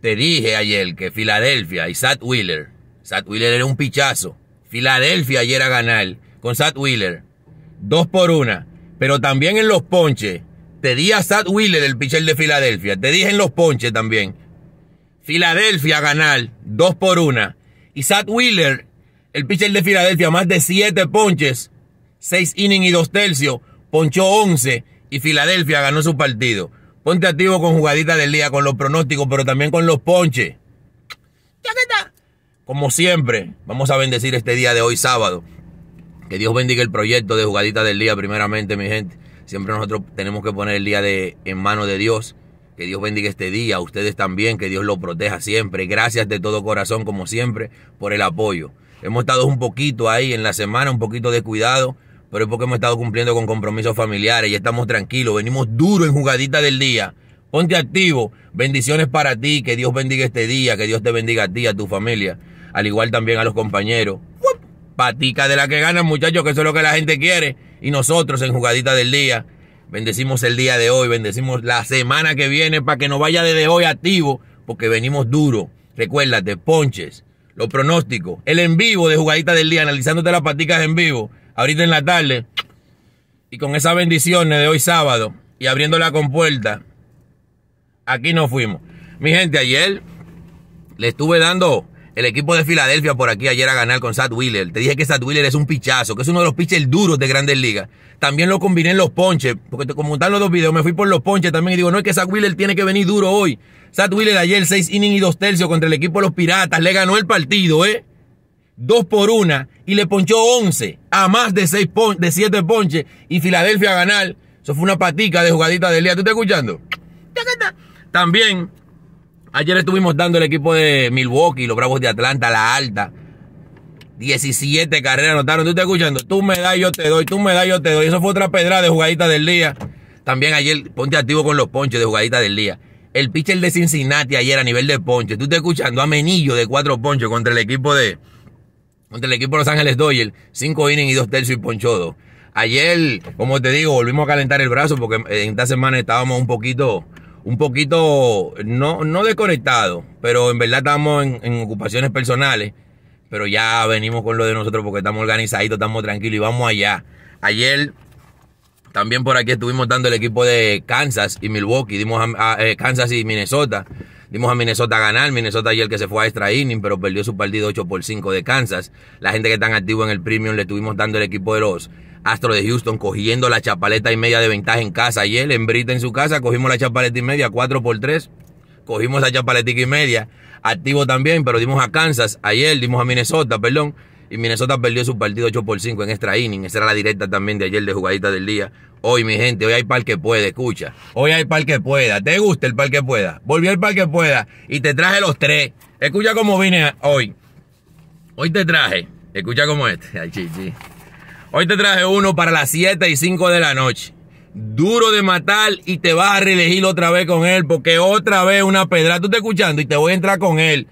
Te dije ayer que Filadelfia y Sat Wheeler, Sat Wheeler era un pichazo. Filadelfia ayer a ganar con Sat Wheeler. Dos por una. Pero también en los ponches. Te di a Sat Wheeler, el pitcher de Filadelfia. Te dije en los ponches también. Filadelfia a ganar. Dos por una. Y Sat Wheeler, el pitcher de Filadelfia, más de siete ponches. Seis innings y dos tercios. Ponchó once. Y Filadelfia ganó su partido. Ponte activo con jugadita del día, con los pronósticos, pero también con los ponches. Como siempre, vamos a bendecir este día de hoy sábado. Que Dios bendiga el proyecto de jugadita del día, primeramente, mi gente. Siempre nosotros tenemos que poner el día de, en manos de Dios. Que Dios bendiga este día, ustedes también, que Dios lo proteja siempre. Gracias de todo corazón, como siempre, por el apoyo. Hemos estado un poquito ahí en la semana, un poquito de cuidado pero es porque hemos estado cumpliendo con compromisos familiares, y estamos tranquilos, venimos duro en jugadita del día. Ponte activo, bendiciones para ti, que Dios bendiga este día, que Dios te bendiga a ti, a tu familia, al igual también a los compañeros. Patica de la que gana, muchachos, que eso es lo que la gente quiere. Y nosotros en jugadita del día, bendecimos el día de hoy, bendecimos la semana que viene para que nos vaya desde hoy activo, porque venimos duro. Recuérdate, ponches, los pronósticos, el en vivo de jugadita del día, analizándote las paticas en vivo ahorita en la tarde, y con esas bendiciones de hoy sábado, y abriendo la compuerta, aquí nos fuimos. Mi gente, ayer le estuve dando el equipo de Filadelfia por aquí ayer a ganar con Sad Wheeler. Te dije que Sad Wheeler es un pichazo, que es uno de los piches duros de grandes ligas. También lo combiné en los ponches, porque te comentaron los dos videos, me fui por los ponches también y digo, no es que Sad Wheeler tiene que venir duro hoy. Sad Wheeler ayer seis innings y dos tercios contra el equipo de los Piratas, le ganó el partido, ¿eh? Dos por una. y le ponchó 11 a más de, 6 de 7 ponches y Filadelfia a ganar. Eso fue una patica de jugadita del día. ¿Tú estás escuchando? También, ayer estuvimos dando el equipo de Milwaukee, los Bravos de Atlanta, la alta. 17 carreras anotaron. ¿Tú estás escuchando? Tú me das, yo te doy. Tú me das, yo te doy. Eso fue otra pedra de jugadita del día. También ayer, ponte activo con los ponches de jugadita del día. El pitcher de Cincinnati ayer a nivel de ponches. ¿Tú estás escuchando? Amenillo de cuatro ponches contra el equipo de ante el equipo de Los Ángeles Dodgers, 5 innings y 2 tercios y ponchodo. Ayer, como te digo, volvimos a calentar el brazo porque eh, en esta semana estábamos un poquito, un poquito, no, no desconectados, pero en verdad estábamos en, ocupaciones personales. Pero ya venimos con lo de nosotros porque estamos organizaditos, estamos tranquilos y vamos allá. Ayer también por aquí estuvimos dando el equipo de Kansas y Milwaukee, dimos a, eh, Kansas y Minnesota. Dimos a Minnesota ganar. Minnesota ayer que se fue a extra inning, pero perdió su partido 8 por 5 de Kansas. La gente que está activo en el premium le estuvimos dando el equipo de los Astros de Houston cogiendo la chapaleta y media de ventaja en casa. Ayer en Brita en su casa cogimos la chapaleta y media 4 por 3. Cogimos la chapaleta y media. Activo también, pero dimos a Kansas. Ayer dimos a Minnesota, perdón. Y Minnesota perdió su partido 8 por 5 en extra inning. Esa era la directa también de ayer de jugadita del día. Hoy, mi gente, hoy hay par que puede, escucha. Hoy hay par que pueda. ¿Te gusta el par que pueda? Volví al par que pueda y te traje los tres. Escucha cómo vine hoy. Hoy te traje, escucha cómo este. Ay, chichi. Hoy te traje uno para las 7 y 5 de la noche. Duro de matar y te vas a reelegir otra vez con él porque otra vez una pedra. Tú te escuchando y te voy a entrar con él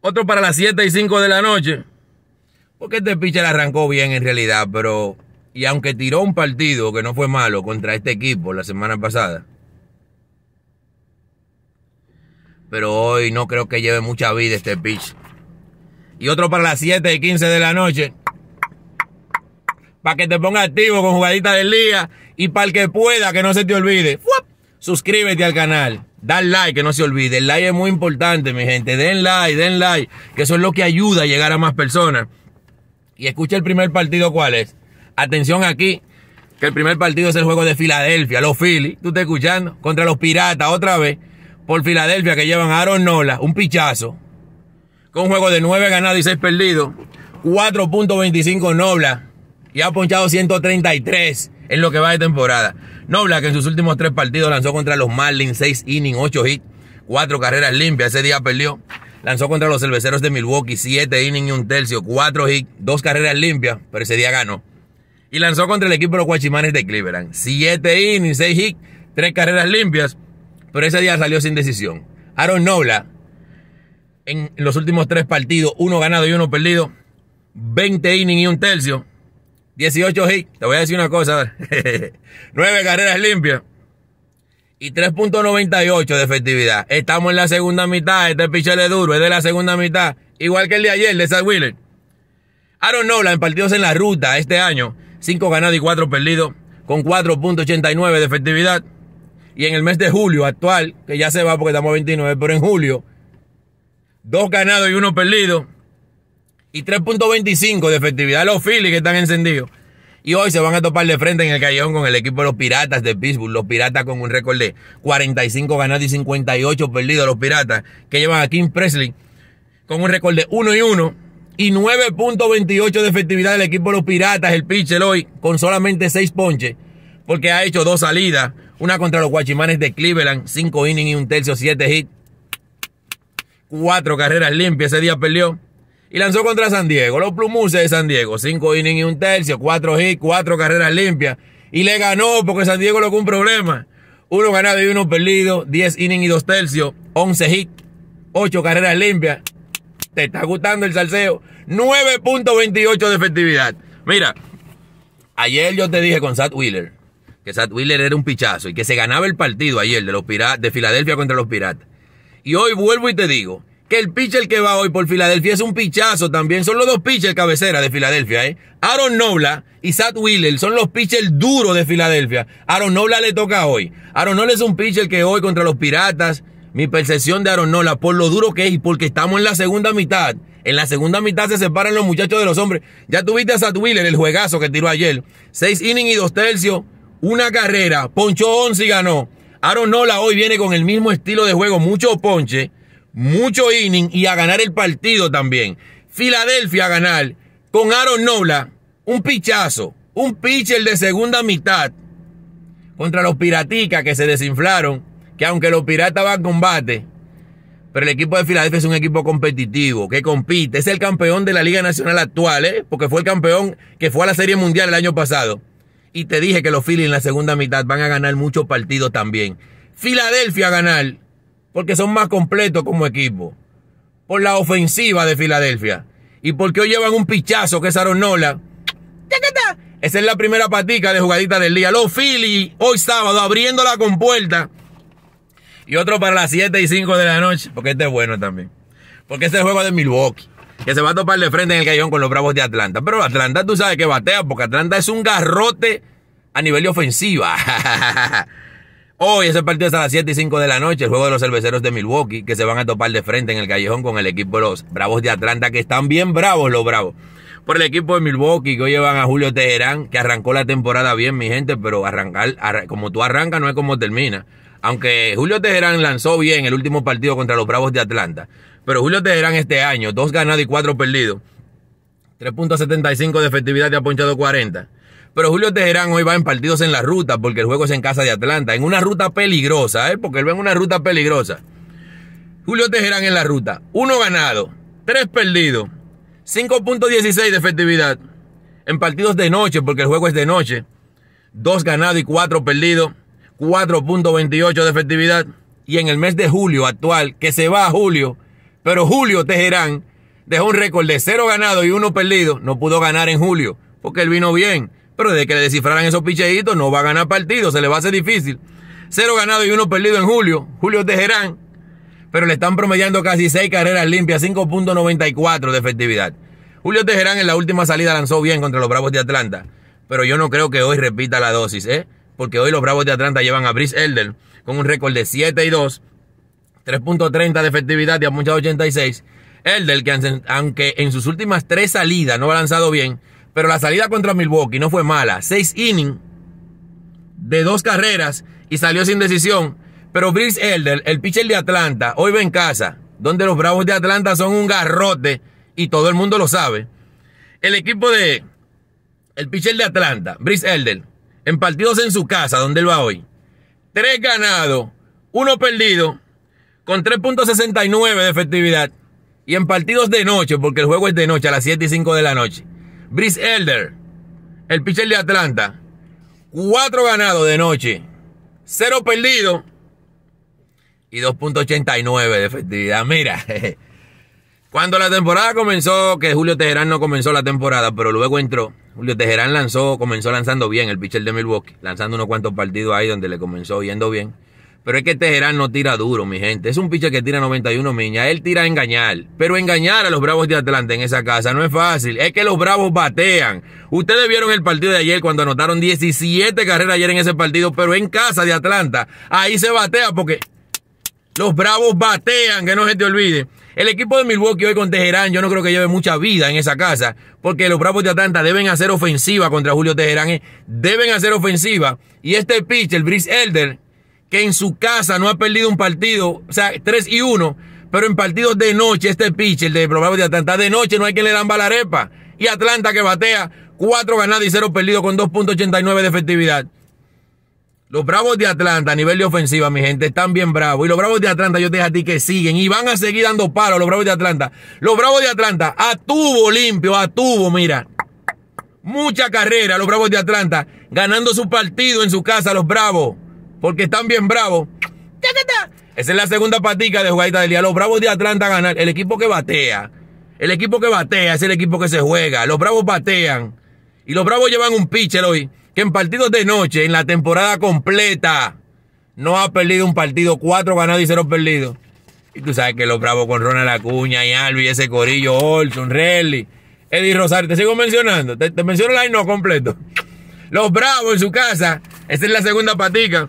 otro para las 7 y 5 de la noche. Porque este pitcher arrancó bien en realidad, pero. Y aunque tiró un partido que no fue malo contra este equipo la semana pasada. Pero hoy no creo que lleve mucha vida este pitch. Y otro para las 7 y 15 de la noche. Para que te ponga activo con Jugadita del día. Y para el que pueda, que no se te olvide. Suscríbete al canal. Dan like, que no se olvide. El like es muy importante, mi gente. Den like, den like, que eso es lo que ayuda a llegar a más personas. Y escucha el primer partido, ¿cuál es? Atención aquí, que el primer partido es el juego de Filadelfia, los Phillies, tú estás escuchando, contra los Piratas otra vez, por Filadelfia que llevan a Aaron Nola, un pichazo, con un juego de 9 ganados y 6 perdidos, 4.25 Nobla, y ha ponchado 133 en lo que va de temporada. Nobla, que en sus últimos tres partidos lanzó contra los Marlins, seis innings, ocho hits, cuatro carreras limpias. Ese día perdió. Lanzó contra los cerveceros de Milwaukee, siete innings y un tercio, cuatro hits, dos carreras limpias, pero ese día ganó. Y lanzó contra el equipo de los Guachimanes de Cleveland, siete innings, 6 hits, tres carreras limpias, pero ese día salió sin decisión. Aaron Nobla, en los últimos tres partidos, uno ganado y uno perdido, 20 innings y un tercio, 18 hits. Te voy a decir una cosa, 9 carreras limpias. Y 3.98 de efectividad. Estamos en la segunda mitad. Este pichel es duro. Es de la segunda mitad. Igual que el de ayer, de Zach Wheeler. Aaron Nola en partidos en la ruta este año. 5 ganados y 4 perdidos. Con 4.89 de efectividad. Y en el mes de julio actual, que ya se va porque estamos a 29, pero en julio, 2 ganados y 1 perdido y 3.25 de efectividad los Phillies que están encendidos. Y hoy se van a topar de frente en el callejón con el equipo de los Piratas de Pittsburgh. Los Piratas con un récord de 45 ganados y 58 perdidos. Los Piratas que llevan a Kim Presley con un récord de 1 y 1 y 9.28 de efectividad del equipo de los Piratas. El pitcher hoy con solamente 6 ponches porque ha hecho dos salidas. Una contra los Guachimanes de Cleveland, 5 innings y un tercio, 7 hits. 4 carreras limpias. Ese día perdió y lanzó contra San Diego. Los Plumuses de San Diego, cinco innings y un tercio, cuatro hits, cuatro carreras limpias. Y le ganó porque San Diego logró un problema. Uno ganado y uno perdido, diez innings y dos tercios, once hits, ocho carreras limpias. Te está gustando el salseo. 9.28 de efectividad. Mira, ayer yo te dije con Sat Wheeler que Sat Wheeler era un pichazo y que se ganaba el partido ayer de los piratas, de Filadelfia contra los piratas. Y hoy vuelvo y te digo que el pitcher que va hoy por Filadelfia es un pichazo también. Son los dos pitchers cabecera de Filadelfia, ¿eh? Aaron Nola y Sat Wheeler son los pitchers duros de Filadelfia. Aaron Nola le toca hoy. Aaron Nola es un pitcher que hoy contra los Piratas, mi percepción de Aaron Nola por lo duro que es y porque estamos en la segunda mitad. En la segunda mitad se separan los muchachos de los hombres. Ya tuviste a Seth Wheeler, el juegazo que tiró ayer. Seis innings y dos tercios, una carrera, poncho once y ganó. Aaron Nola hoy viene con el mismo estilo de juego, mucho ponche mucho inning y a ganar el partido también. Filadelfia a ganar con Aaron Nola, un pichazo, un pitcher de segunda mitad contra los piraticas que se desinflaron, que aunque los piratas van a combate, pero el equipo de Filadelfia es un equipo competitivo, que compite, es el campeón de la Liga Nacional actual, ¿eh? porque fue el campeón que fue a la Serie Mundial el año pasado. Y te dije que los Phillies en la segunda mitad van a ganar muchos partidos también. Filadelfia a ganar porque son más completos como equipo, por la ofensiva de Filadelfia y porque hoy llevan un pichazo que es Aaron Nolan Esa es la primera patica de jugadita del día. Los Philly, hoy sábado abriendo la compuerta y otro para las 7 y 5 de la noche, porque este es bueno también. Porque este es juego de Milwaukee, que se va a topar de frente en el cañón con los Bravos de Atlanta. Pero Atlanta tú sabes que batea, porque Atlanta es un garrote a nivel de ofensiva. Hoy ese partido es a las 7 y 5 de la noche, el juego de los cerveceros de Milwaukee, que se van a topar de frente en el callejón con el equipo de los Bravos de Atlanta, que están bien bravos los Bravos. Por el equipo de Milwaukee, que hoy llevan a Julio Teherán, que arrancó la temporada bien, mi gente, pero arrancar, como tú arrancas, no es como termina. Aunque Julio Teherán lanzó bien el último partido contra los Bravos de Atlanta, pero Julio Teherán este año, dos ganados y cuatro perdidos, 3.75 de efectividad y ha ponchado 40 pero Julio Tejerán hoy va en partidos en la ruta porque el juego es en casa de Atlanta, en una ruta peligrosa, ¿eh? porque él va en una ruta peligrosa. Julio Tejerán en la ruta, uno ganado, tres perdidos, 5.16 de efectividad en partidos de noche porque el juego es de noche, dos ganados y cuatro perdidos, 4.28 de efectividad. Y en el mes de julio actual, que se va a julio, pero Julio Tejerán... dejó un récord de cero ganado y uno perdido, no pudo ganar en julio porque él vino bien. Pero desde que le descifraran esos picheitos, no va a ganar partido, se le va a hacer difícil. Cero ganado y uno perdido en julio. Julio Tejerán. Pero le están promediando casi seis carreras limpias, 5.94 de efectividad. Julio Tejerán en la última salida lanzó bien contra los Bravos de Atlanta. Pero yo no creo que hoy repita la dosis, ¿eh? Porque hoy los Bravos de Atlanta llevan a Brice Elder con un récord de 7 y 2, 3.30 de efectividad y a muchas 86. Elder, que aunque en sus últimas tres salidas no ha lanzado bien, pero la salida contra Milwaukee no fue mala. Seis innings de dos carreras y salió sin decisión. Pero Brice Elder, el pitcher de Atlanta, hoy va en casa, donde los Bravos de Atlanta son un garrote y todo el mundo lo sabe. El equipo de. El pitcher de Atlanta, Brice Elder, en partidos en su casa, donde él va hoy. Tres ganados, uno perdido, con 3.69 de efectividad. Y en partidos de noche, porque el juego es de noche, a las 7 y 5 de la noche. Brice Elder, el pitcher de Atlanta. Cuatro ganados de noche. Cero perdido. Y 2.89 de efectividad. Mira. Cuando la temporada comenzó, que Julio Tejerán no comenzó la temporada, pero luego entró. Julio Tejerán lanzó, comenzó lanzando bien el pitcher de Milwaukee, lanzando unos cuantos partidos ahí donde le comenzó yendo bien. Pero es que Teherán este no tira duro, mi gente. Es un pitcher que tira 91 niña. Él tira a engañar. Pero engañar a los Bravos de Atlanta en esa casa no es fácil. Es que los Bravos batean. Ustedes vieron el partido de ayer cuando anotaron 17 carreras ayer en ese partido, pero en casa de Atlanta. Ahí se batea porque los Bravos batean, que no se te olvide. El equipo de Milwaukee hoy con Teherán, yo no creo que lleve mucha vida en esa casa, porque los Bravos de Atlanta deben hacer ofensiva contra Julio Tejerán. ¿eh? deben hacer ofensiva. Y este pitch, el Brice Elder, que en su casa no ha perdido un partido, o sea, 3 y 1, pero en partidos de noche, este pitch, el de bravos de Atlanta, de noche no hay quien le dan balarepa. Y Atlanta que batea 4 ganadas y 0 perdidos con 2.89 de efectividad. Los Bravos de Atlanta a nivel de ofensiva, mi gente, están bien bravos. Y los Bravos de Atlanta, yo te dije a ti que siguen y van a seguir dando palo los Bravos de Atlanta. Los Bravos de Atlanta, a tuvo limpio, a tubo, mira. Mucha carrera los Bravos de Atlanta, ganando su partido en su casa, los Bravos porque están bien bravos. Esa es la segunda patica de jugadita del día. Los Bravos de Atlanta ganan. El equipo que batea. El equipo que batea es el equipo que se juega. Los Bravos batean. Y los Bravos llevan un pitcher hoy que en partidos de noche, en la temporada completa, no ha perdido un partido. Cuatro ganados y cero perdidos. Y tú sabes que los Bravos con Ronald Acuña y Alvi... ese corillo, Olson, Relly, Eddie Rosario. Te sigo mencionando. Te, menciono el año completo. Los Bravos en su casa. Esa es la segunda patica.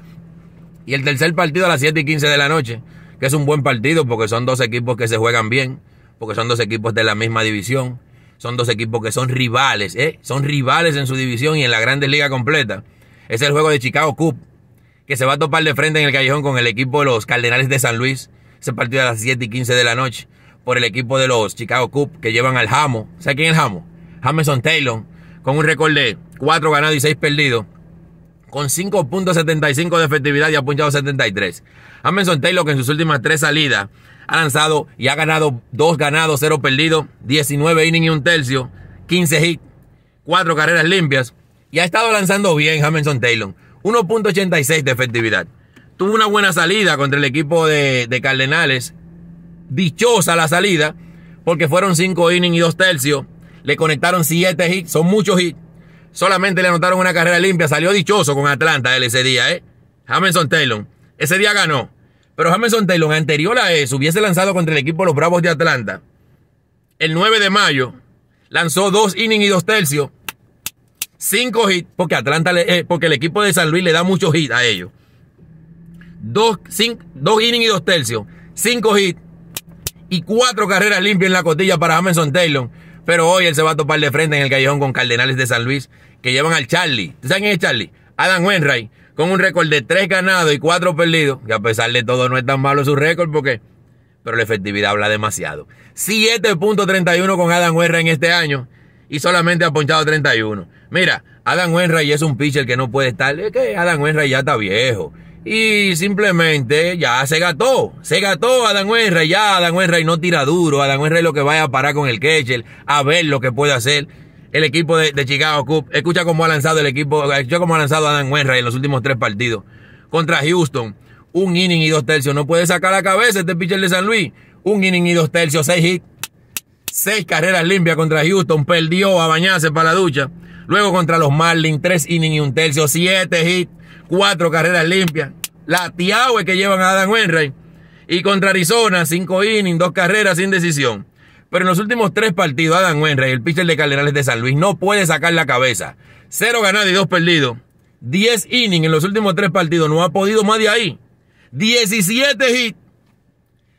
Y el tercer partido a las 7 y 15 de la noche, que es un buen partido porque son dos equipos que se juegan bien, porque son dos equipos de la misma división, son dos equipos que son rivales, ¿eh? son rivales en su división y en la Grandes Liga completa. Es el juego de Chicago Cup, que se va a topar de frente en el callejón con el equipo de los Cardenales de San Luis, ese partido a las 7 y 15 de la noche, por el equipo de los Chicago Cup que llevan al Jamo. ¿Sabe quién es el Jamo? Jameson Taylor, con un récord de 4 ganados y 6 perdidos con 5.75 de efectividad y ha punchado 73. amenson Taylor, que en sus últimas tres salidas ha lanzado y ha ganado dos ganados, 0 perdido. 19 innings y un tercio, 15 hits, 4 carreras limpias y ha estado lanzando bien Hamilton Taylor. 1.86 de efectividad. Tuvo una buena salida contra el equipo de, de Cardenales. Dichosa la salida, porque fueron 5 innings y 2 tercios. Le conectaron 7 hits, son muchos hits. Solamente le anotaron una carrera limpia. Salió dichoso con Atlanta él ese día, ¿eh? Jameson Taylor. Ese día ganó. Pero Jameson Taylor, anterior a eso, hubiese lanzado contra el equipo de los Bravos de Atlanta. El 9 de mayo, lanzó dos innings y dos tercios. Cinco hits, porque Atlanta, le, eh, porque el equipo de San Luis le da muchos hits a ellos. Dos, cinco, dos innings y dos tercios. Cinco hits y cuatro carreras limpias en la cotilla para Hamilton Taylor. Pero hoy él se va a topar de frente en el callejón con Cardenales de San Luis, que llevan al Charlie. saben quién es Charlie? Adam Wainwright, con un récord de 3 ganados y 4 perdidos, que a pesar de todo no es tan malo su récord, porque pero la efectividad habla demasiado. 7.31 con Adam Wenray en este año y solamente ha ponchado 31. Mira, Adam Wainwright es un pitcher que no puede estar, es que Adam Wainwright ya está viejo. Y simplemente ya se gató, se gató Dan Wenray. ya Adam Wenray no tira duro, Adam Wenray lo que vaya a parar con el catcher, a ver lo que puede hacer el equipo de, Chicago Cubs. Escucha cómo ha lanzado el equipo, escucha cómo ha lanzado Adam Wenray en los últimos tres partidos. Contra Houston, un inning y dos tercios, no puede sacar la cabeza este pitcher de San Luis, un inning y dos tercios, seis hits, seis carreras limpias contra Houston, perdió a bañarse para la ducha. Luego contra los Marlins, tres innings y un tercio, siete hits cuatro carreras limpias. La es que llevan a Adam Wainwright. Y contra Arizona, cinco innings, dos carreras sin decisión. Pero en los últimos tres partidos, Adam Wainwright, el pitcher de Cardenales de San Luis, no puede sacar la cabeza. Cero ganado y dos perdidos. Diez innings en los últimos tres partidos. No ha podido más de ahí. 17 hits.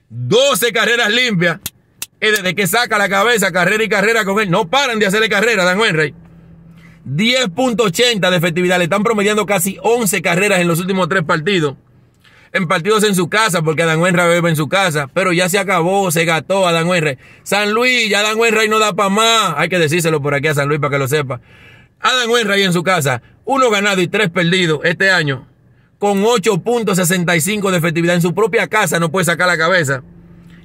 12 carreras limpias. es desde que saca la cabeza, carrera y carrera con él, no paran de hacerle carrera a Adam Wainwright. 10.80 de efectividad. Le están promediando casi 11 carreras en los últimos tres partidos. En partidos en su casa, porque Adán Wenra bebe en su casa. Pero ya se acabó, se gató Adán Wenra. San Luis, ya Adán ahí no da para más. Hay que decírselo por aquí a San Luis para que lo sepa. Adán Wenra en su casa. Uno ganado y tres perdidos este año. Con 8.65 de efectividad en su propia casa no puede sacar la cabeza.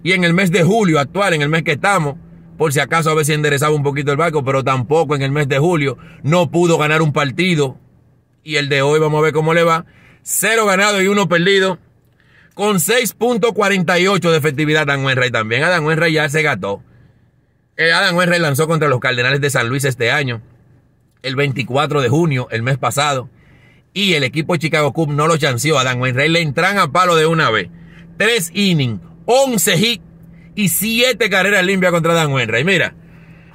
Y en el mes de julio actual, en el mes que estamos, por si acaso a ver si enderezaba un poquito el barco, pero tampoco en el mes de julio no pudo ganar un partido. Y el de hoy vamos a ver cómo le va. Cero ganado y uno perdido. Con 6.48 de efectividad Dan Wenray también. Adam Wenray ya se gató. Eh, Adam Wenray lanzó contra los Cardenales de San Luis este año. El 24 de junio, el mes pasado. Y el equipo de Chicago Cubs no lo chanceó. Adam Wenray le entran a palo de una vez. Tres innings, 11 hits y siete carreras limpias contra Dan Wenray. Mira,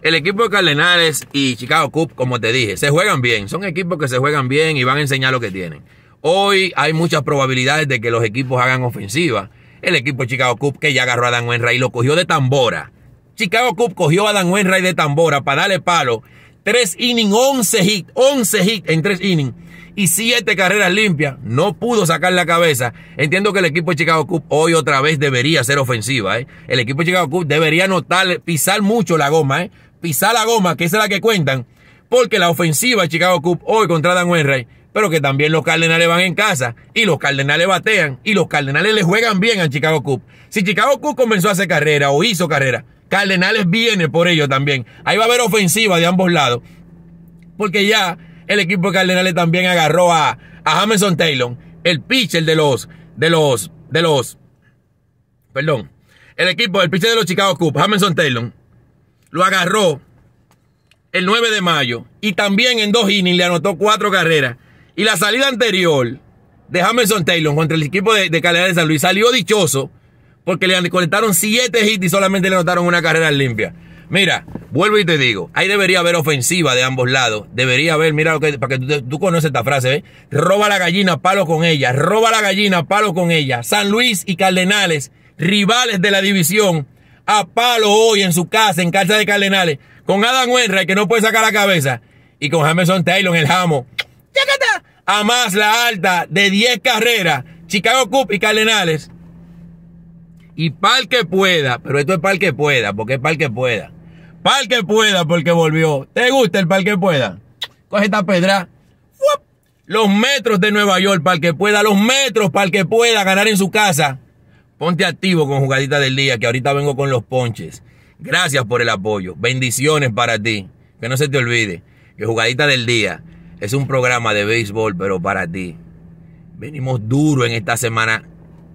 el equipo de Cardenales y Chicago Cup, como te dije, se juegan bien. Son equipos que se juegan bien y van a enseñar lo que tienen. Hoy hay muchas probabilidades de que los equipos hagan ofensiva. El equipo de Chicago Cup que ya agarró a Dan y lo cogió de tambora. Chicago Cup cogió a Dan Wenray de tambora para darle palo. Tres innings, once hits, once hits en tres innings y siete carreras limpias. No pudo sacar la cabeza. Entiendo que el equipo de Chicago Cup hoy otra vez debería ser ofensiva. ¿eh? El equipo de Chicago Cubs debería notar, pisar mucho la goma. ¿eh? Pisar la goma, que es la que cuentan. Porque la ofensiva de Chicago Cup hoy contra Dan Wenray. pero que también los Cardenales van en casa. Y los Cardenales batean. Y los Cardenales le juegan bien al Chicago Cup. Si Chicago Cubs comenzó a hacer carrera o hizo carrera, Cardenales viene por ello también. Ahí va a haber ofensiva de ambos lados. Porque ya el equipo de Cardenales también agarró a, a Hamilton Taylor, el pitcher de los, de los, de los, perdón, el equipo, el pitcher de los Chicago Cubs, Jameson Taylor, lo agarró el 9 de mayo y también en dos innings le anotó cuatro carreras. Y la salida anterior de Jameson Taylor contra el equipo de, de Calidad de San Luis salió dichoso porque le conectaron siete hits y solamente le anotaron una carrera limpia. Mira, vuelvo y te digo, ahí debería haber ofensiva de ambos lados. Debería haber, mira, lo que, para que tú, conoces esta frase, ¿eh? Roba la gallina, palo con ella. Roba la gallina, palo con ella. San Luis y Cardenales, rivales de la división, a palo hoy en su casa, en casa de Cardenales, con Adam Wainwright, que no puede sacar la cabeza, y con Jameson Taylor en el jamo. está. A más la alta de 10 carreras, Chicago Cup y Cardenales. Y pal que pueda, pero esto es pal que pueda, porque es pal que pueda. Pal que pueda, porque volvió. ¿Te gusta el pal que pueda? Coge esta pedra. Los metros de Nueva York, pal que pueda. Los metros, pal que pueda ganar en su casa. Ponte activo con jugadita del día, que ahorita vengo con los ponches. Gracias por el apoyo. Bendiciones para ti. Que no se te olvide que Jugadita del Día es un programa de béisbol, pero para ti. Venimos duro en esta semana.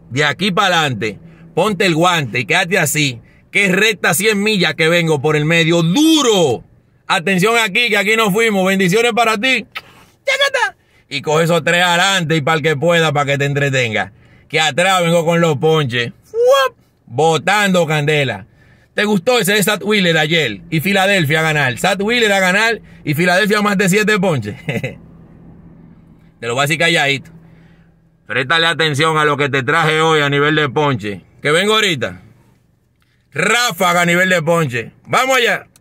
De aquí para adelante, ponte el guante y quédate así que es recta 100 millas que vengo por el medio, duro. Atención aquí, que aquí nos fuimos. Bendiciones para ti. Y coge esos tres adelante y para el que pueda, para que te entretenga. Que atrás vengo con los ponches. Botando candela. ¿Te gustó ese de Sat ayer? Y Filadelfia a ganar. Sat a ganar y Filadelfia más de 7 ponches. te lo voy a decir calladito. Préstale atención a lo que te traje hoy a nivel de ponche. Que vengo ahorita ráfaga a nivel de ponche. Vamos allá.